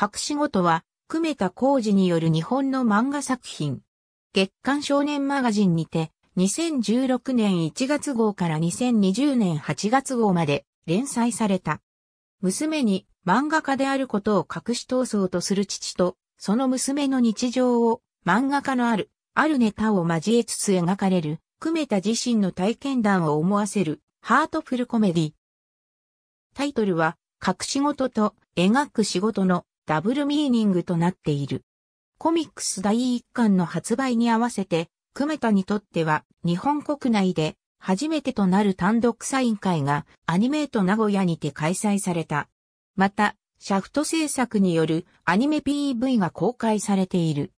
隠し事は、久米田浩二による日本の漫画作品。月刊少年マガジンにて、2016年1月号から2020年8月号まで連載された。娘に漫画家であることを隠し闘争とする父と、その娘の日常を漫画家のある、あるネタを交えつつ描かれる、久米田自身の体験談を思わせる、ハートフルコメディ。タイトルは、隠し事と描く仕事のダブルミーニングとなっている。コミックス第1巻の発売に合わせて、久米田にとっては日本国内で初めてとなる単独サイン会がアニメート名古屋にて開催された。また、シャフト制作によるアニメ PV が公開されている。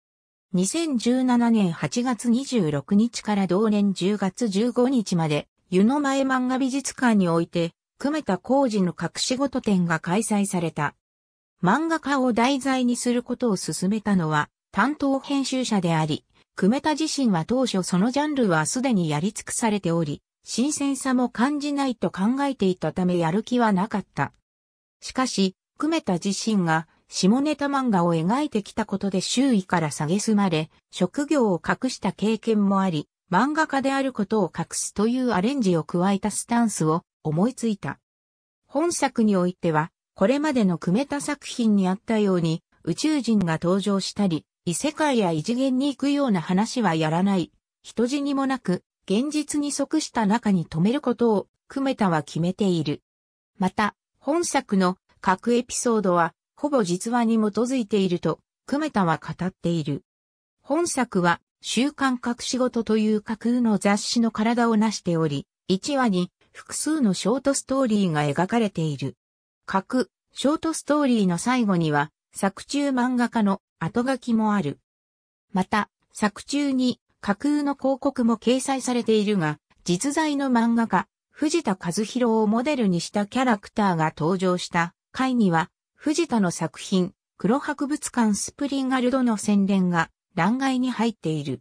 2017年8月26日から同年10月15日まで、湯の前漫画美術館において、久米田浩二の隠し事展が開催された。漫画家を題材にすることを進めたのは担当編集者であり、久米田自身は当初そのジャンルはすでにやり尽くされており、新鮮さも感じないと考えていたためやる気はなかった。しかし、久米田自身が下ネタ漫画を描いてきたことで周囲から蔑まれ、職業を隠した経験もあり、漫画家であることを隠すというアレンジを加えたスタンスを思いついた。本作においては、これまでの組めた作品にあったように、宇宙人が登場したり、異世界や異次元に行くような話はやらない。人死にもなく、現実に即した中に止めることを、クメタは決めている。また、本作の各エピソードは、ほぼ実話に基づいていると、クメタは語っている。本作は、週刊隠し事という架空の雑誌の体を成しており、1話に複数のショートストーリーが描かれている。書く、ショートストーリーの最後には、作中漫画家の後書きもある。また、作中に架空の広告も掲載されているが、実在の漫画家、藤田和弘をモデルにしたキャラクターが登場した回には、藤田の作品、黒博物館スプリンガルドの宣伝が欄外に入っている。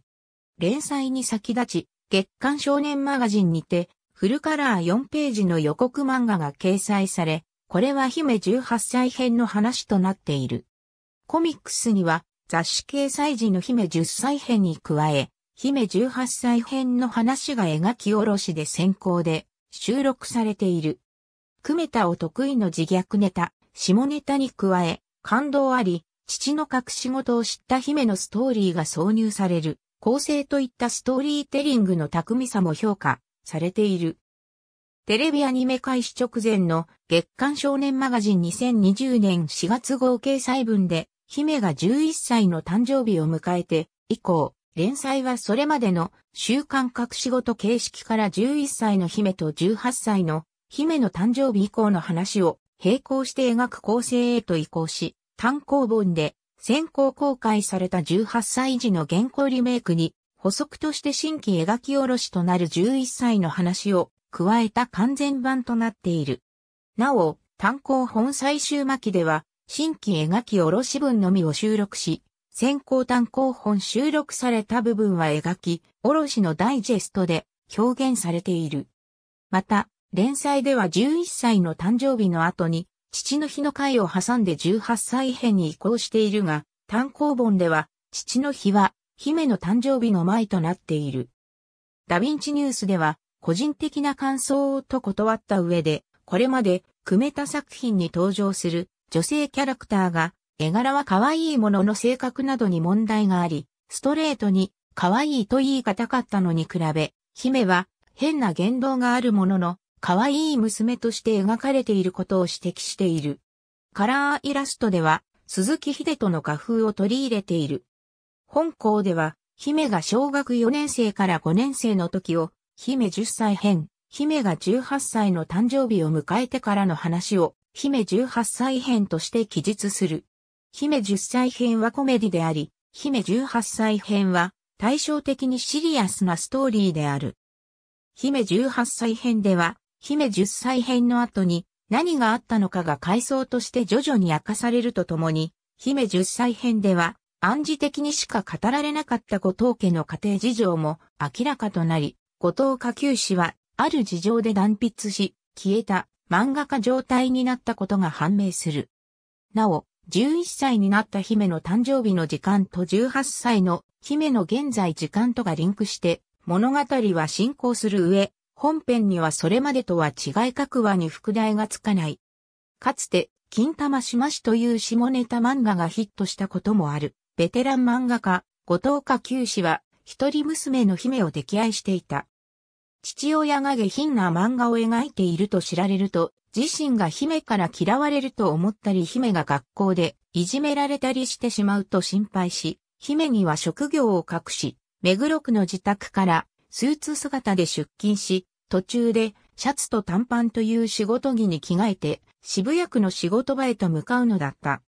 連載に先立ち、月刊少年マガジンにて、フルカラー4ページの予告漫画が掲載され、これは姫18歳編の話となっている。コミックスには雑誌掲載時の姫10歳編に加え、姫18歳編の話が描き下ろしで先行で収録されている。くめたを得意の自虐ネタ、下ネタに加え、感動あり、父の隠し事を知った姫のストーリーが挿入される、構成といったストーリーテリングの巧みさも評価されている。テレビアニメ開始直前の月刊少年マガジン2020年4月号掲載文で、姫が11歳の誕生日を迎えて、以降、連載はそれまでの週刊隠し事形式から11歳の姫と18歳の姫の誕生日以降の話を並行して描く構成へと移行し、単行本で先行公開された18歳時の原稿リメイクに補足として新規描き下ろしとなる11歳の話を加えた完全版となっている。なお、単行本最終巻では、新規描き下ろし文のみを収録し、先行単行本収録された部分は描き、おろしのダイジェストで表現されている。また、連載では11歳の誕生日の後に、父の日の回を挟んで18歳編に移行しているが、単行本では、父の日は、姫の誕生日の前となっている。ダヴィンチニュースでは、個人的な感想をと断った上で、これまで、久めた作品に登場する女性キャラクターが、絵柄は可愛いものの性格などに問題があり、ストレートに可愛いと言い難かったのに比べ、姫は変な言動があるものの、可愛い娘として描かれていることを指摘している。カラーイラストでは、鈴木秀人の画風を取り入れている。本校では、姫が小学4年生から5年生の時を姫10歳編、姫が18歳の誕生日を迎えてからの話を、姫18歳編として記述する。姫10歳編はコメディであり、姫18歳編は対照的にシリアスなストーリーである。姫18歳編では、姫10歳編の後に何があったのかが回想として徐々に明かされるとともに、姫10歳編では暗示的にしか語られなかった後藤家の家庭事情も明らかとなり、後藤下級氏は、ある事情で断筆し、消えた漫画家状態になったことが判明する。なお、11歳になった姫の誕生日の時間と18歳の姫の現在時間とがリンクして、物語は進行する上、本編にはそれまでとは違い各話に副題がつかない。かつて、金玉しましという下ネタ漫画がヒットしたこともある、ベテラン漫画家、後藤下久氏は、一人娘の姫を溺愛していた。父親が下品な漫画を描いていると知られると、自身が姫から嫌われると思ったり姫が学校でいじめられたりしてしまうと心配し、姫には職業を隠し、目黒区の自宅からスーツ姿で出勤し、途中でシャツと短パンという仕事着に着替えて渋谷区の仕事場へと向かうのだった。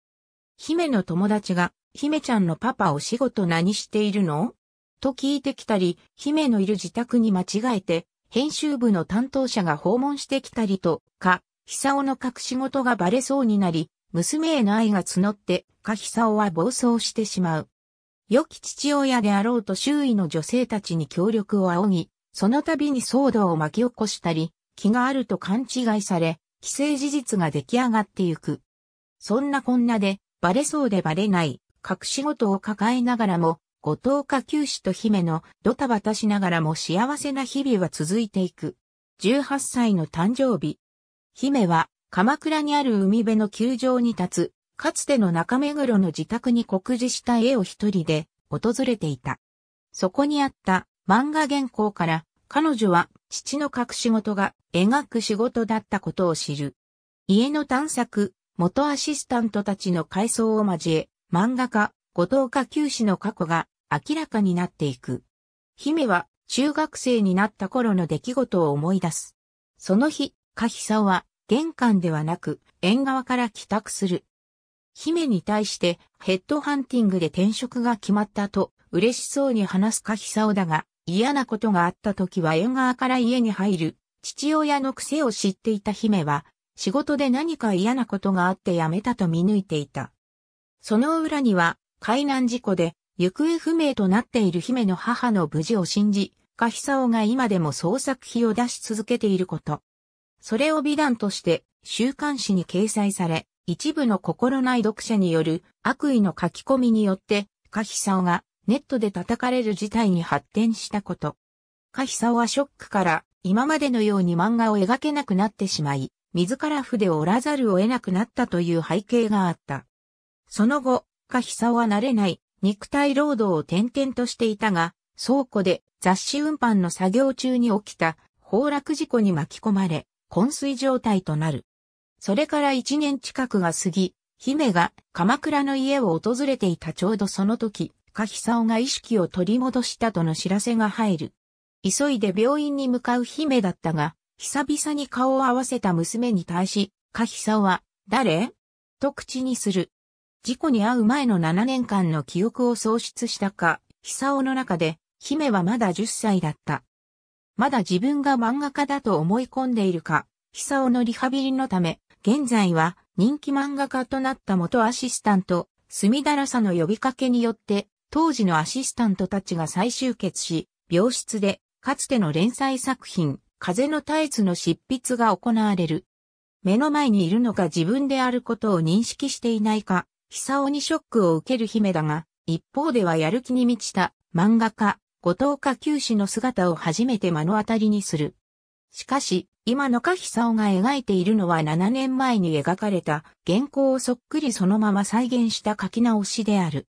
姫の友達が、姫ちゃんのパパお仕事何しているのと聞いてきたり、姫のいる自宅に間違えて、編集部の担当者が訪問してきたりとか、久尾の隠し事がバレそうになり、娘への愛が募って、か久尾は暴走してしまう。良き父親であろうと周囲の女性たちに協力を仰ぎ、その度に騒動を巻き起こしたり、気があると勘違いされ、既成事実が出来上がってゆく。そんなこんなで、バレそうでバレない、隠し事を抱えながらも、後藤家九氏と姫のドタバタしながらも幸せな日々は続いていく。18歳の誕生日。姫は鎌倉にある海辺の球場に立つ、かつての中目黒の自宅に告示した絵を一人で訪れていた。そこにあった漫画原稿から彼女は父の隠し事が描く仕事だったことを知る。家の探索、元アシスタントたちの回想を交え、漫画家、後藤家九氏の過去が明らかになっていく。姫は中学生になった頃の出来事を思い出す。その日、カヒサオは玄関ではなく縁側から帰宅する。姫に対してヘッドハンティングで転職が決まったと嬉しそうに話すカヒサオだが嫌なことがあった時は縁側から家に入る父親の癖を知っていた姫は仕事で何か嫌なことがあって辞めたと見抜いていた。その裏には海難事故で行方不明となっている姫の母の無事を信じ、カヒサオが今でも創作費を出し続けていること。それを美談として週刊誌に掲載され、一部の心ない読者による悪意の書き込みによって、カヒサオがネットで叩かれる事態に発展したこと。カヒサオはショックから今までのように漫画を描けなくなってしまい、自ら筆を折らざるを得なくなったという背景があった。その後、カヒサオは慣れない肉体労働を転々としていたが、倉庫で雑誌運搬の作業中に起きた崩落事故に巻き込まれ、昏睡状態となる。それから一年近くが過ぎ、姫が鎌倉の家を訪れていたちょうどその時、ヒ久オが意識を取り戻したとの知らせが入る。急いで病院に向かう姫だったが、久々に顔を合わせた娘に対し、ヒ久オは、誰と口にする。事故に遭う前の7年間の記憶を喪失したか、久尾の中で、姫はまだ10歳だった。まだ自分が漫画家だと思い込んでいるか、久尾のリハビリのため、現在は人気漫画家となった元アシスタント、墨だらさの呼びかけによって、当時のアシスタントたちが再集結し、病室で、かつての連載作品、風の絶えずの執筆が行われる。目の前にいるのか自分であることを認識していないか、久男にショックを受ける姫だが、一方ではやる気に満ちた漫画家、後藤家九氏の姿を初めて目の当たりにする。しかし、今のか久男が描いているのは7年前に描かれた原稿をそっくりそのまま再現した書き直しである。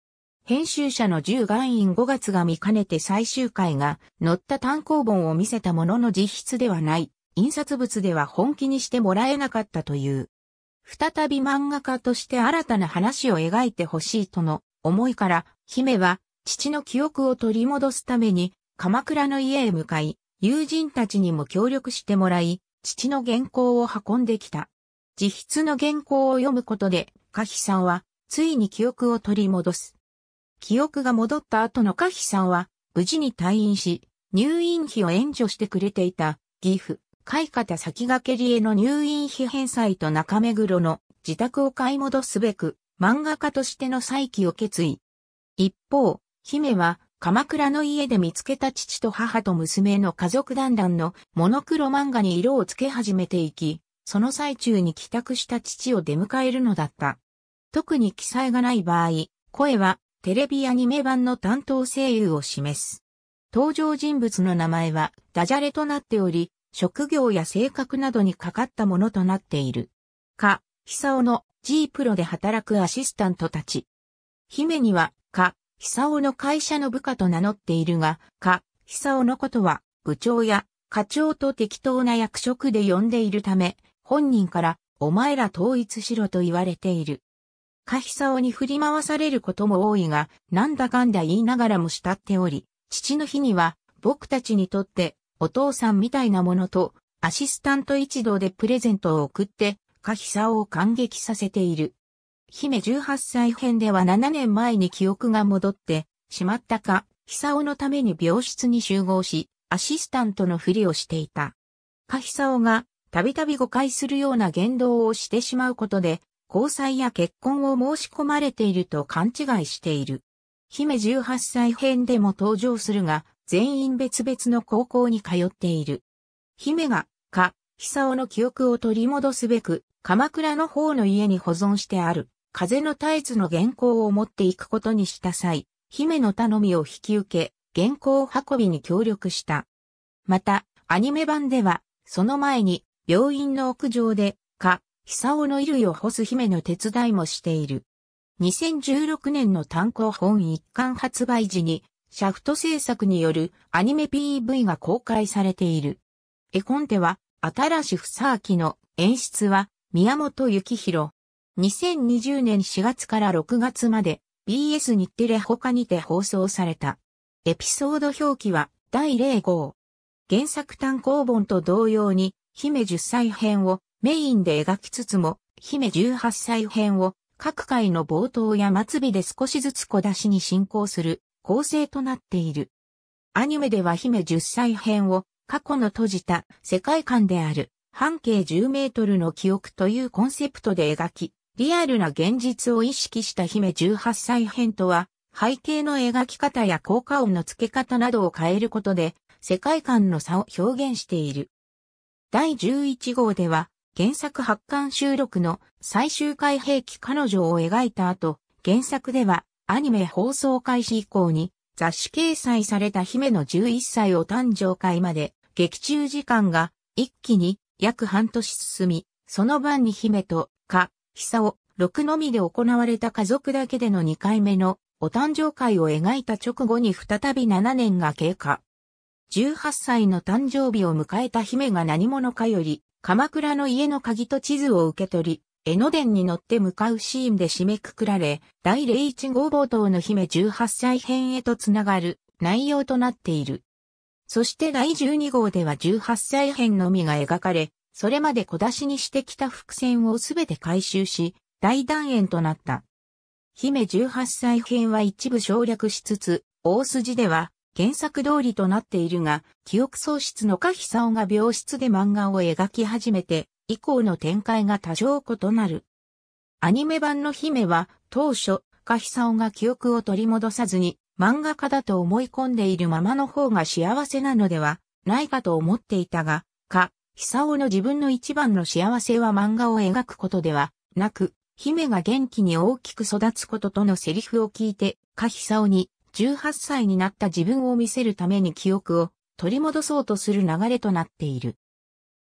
編集者の十眼院5月が見かねて最終回が載った単行本を見せたものの実質ではない、印刷物では本気にしてもらえなかったという。再び漫画家として新たな話を描いてほしいとの思いから、姫は父の記憶を取り戻すために鎌倉の家へ向かい、友人たちにも協力してもらい、父の原稿を運んできた。自筆の原稿を読むことで、カヒさんは、ついに記憶を取り戻す。記憶が戻った後のカヒさんは、無事に退院し、入院費を援助してくれていた、義父、海方先駆け理への入院費返済と中目黒の自宅を買い戻すべく、漫画家としての再起を決意。一方、姫は、鎌倉の家で見つけた父と母と娘の家族団らんのモノクロ漫画に色をつけ始めていき、その最中に帰宅した父を出迎えるのだった。特に記載がない場合、声はテレビアニメ版の担当声優を示す。登場人物の名前はダジャレとなっており、職業や性格などにかかったものとなっている。か、久尾の G プロで働くアシスタントたち。姫には、か、久尾の会社の部下と名乗っているが、か、久尾のことは、部長や課長と適当な役職で呼んでいるため、本人から、お前ら統一しろと言われている。か久尾に振り回されることも多いが、なんだかんだ言いながらも慕っており、父の日には、僕たちにとってお父さんみたいなものと、アシスタント一同でプレゼントを送って、カヒサオを感激させている。姫18歳編では7年前に記憶が戻って、しまったか、ヒサオのために病室に集合し、アシスタントのふりをしていた。カヒサオが、たびたび誤解するような言動をしてしまうことで、交際や結婚を申し込まれていると勘違いしている。姫18歳編でも登場するが、全員別々の高校に通っている。姫が、か、久男の記憶を取り戻すべく、鎌倉の方の家に保存してある、風の絶えずの原稿を持っていくことにした際、姫の頼みを引き受け、原稿運びに協力した。また、アニメ版では、その前に、病院の屋上で、か、久男の衣類を干す姫の手伝いもしている。2016年の単行本一巻発売時に、シャフト制作によるアニメ PV が公開されている。絵コンテは、新しふさあきの演出は、宮本幸宏。2020年4月から6月まで、BS 日テレ他にて放送された。エピソード表記は、第0号。原作単行本と同様に、姫10歳編をメインで描きつつも、姫18歳編を各回の冒頭や末尾で少しずつ小出しに進行する構成となっている。アニメでは姫10歳編を過去の閉じた世界観である半径10メートルの記憶というコンセプトで描き、リアルな現実を意識した姫18歳編とは、背景の描き方や効果音の付け方などを変えることで、世界観の差を表現している。第11号では、原作発刊収録の最終回兵器彼女を描いた後、原作ではアニメ放送開始以降に雑誌掲載された姫の11歳お誕生会まで劇中時間が一気に約半年進み、その晩に姫とか、久を6のみで行われた家族だけでの2回目のお誕生会を描いた直後に再び7年が経過。18歳の誕生日を迎えた姫が何者かより、鎌倉の家の鍵と地図を受け取り、江ノ電に乗って向かうシーンで締めくくられ、第01号冒頭の姫18歳編へとつながる内容となっている。そして第12号では18歳編のみが描かれ、それまで小出しにしてきた伏線をすべて回収し、大断円となった。姫18歳編は一部省略しつつ、大筋では原作通りとなっているが、記憶喪失のか久尾が病室で漫画を描き始めて、以降の展開が多少異なる。アニメ版の姫は当初、ひさおが記憶を取り戻さずに漫画家だと思い込んでいるままの方が幸せなのではないかと思っていたが、か、さおの自分の一番の幸せは漫画を描くことではなく、姫が元気に大きく育つこととのセリフを聞いて、かさおに18歳になった自分を見せるために記憶を取り戻そうとする流れとなっている。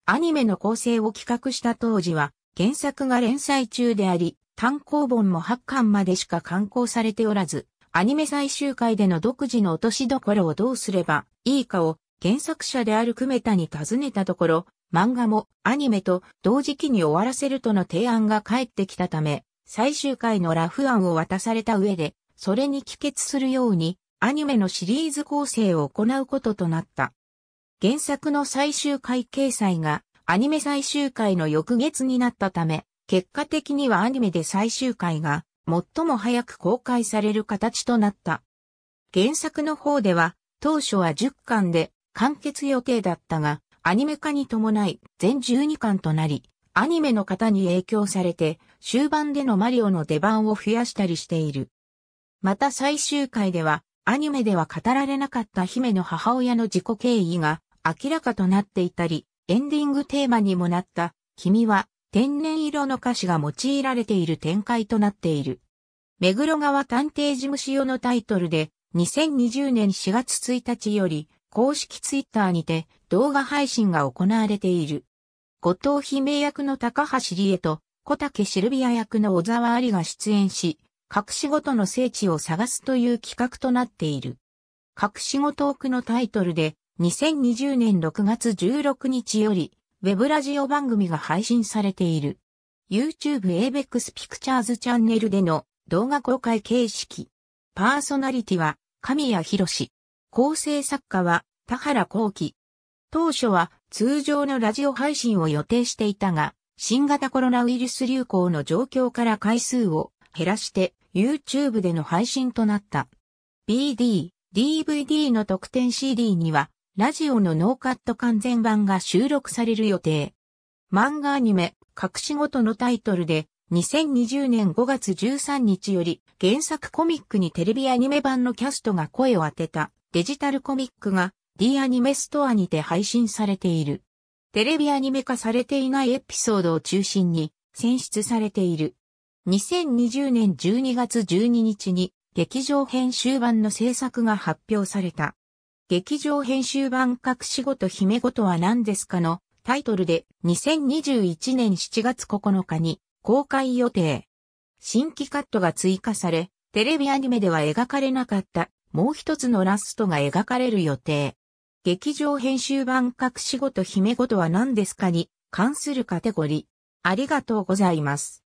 アニメの構成を企画した当時は、原作が連載中であり、単行本も8巻までしか刊行されておらず、アニメ最終回での独自の落としどころをどうすればいいかを原作者である久米田に尋ねたところ、漫画もアニメと同時期に終わらせるとの提案が返ってきたため、最終回のラフ案を渡された上で、それに帰結するようにアニメのシリーズ構成を行うこととなった。原作の最終回掲載がアニメ最終回の翌月になったため、結果的にはアニメで最終回が最も早く公開される形となった。原作の方では当初は10巻で完結予定だったが、アニメ化に伴い全12巻となり、アニメの方に影響されて終盤でのマリオの出番を増やしたりしている。また最終回ではアニメでは語られなかった姫の母親の自己経緯が明らかとなっていたり、エンディングテーマにもなった、君は天然色の歌詞が用いられている展開となっている。目黒川探偵事務所用のタイトルで、2020年4月1日より、公式ツイッターにて動画配信が行われている。後藤姫役の高橋理恵と、小竹シルビア役の小沢ありが出演し、隠し事の聖地を探すという企画となっている。隠し事奥のタイトルで、2020年6月16日より、ウェブラジオ番組が配信されている。YouTube ABEX Pictures チャンネルでの動画公開形式。パーソナリティは、神谷博士。構成作家は、田原幸喜。当初は、通常のラジオ配信を予定していたが、新型コロナウイルス流行の状況から回数を減らして、YouTube での配信となった。BD、DVD の特典 CD には、ラジオのノーカット完全版が収録される予定。漫画アニメ、隠し事のタイトルで、2020年5月13日より原作コミックにテレビアニメ版のキャストが声を当てたデジタルコミックが D アニメストアにて配信されている。テレビアニメ化されていないエピソードを中心に選出されている。2020年12月12日に劇場編集版の制作が発表された。劇場編集版隠し事姫事は何ですかのタイトルで2021年7月9日に公開予定。新規カットが追加され、テレビアニメでは描かれなかったもう一つのラストが描かれる予定。劇場編集版隠し事姫事は何ですかに関するカテゴリー。ありがとうございます。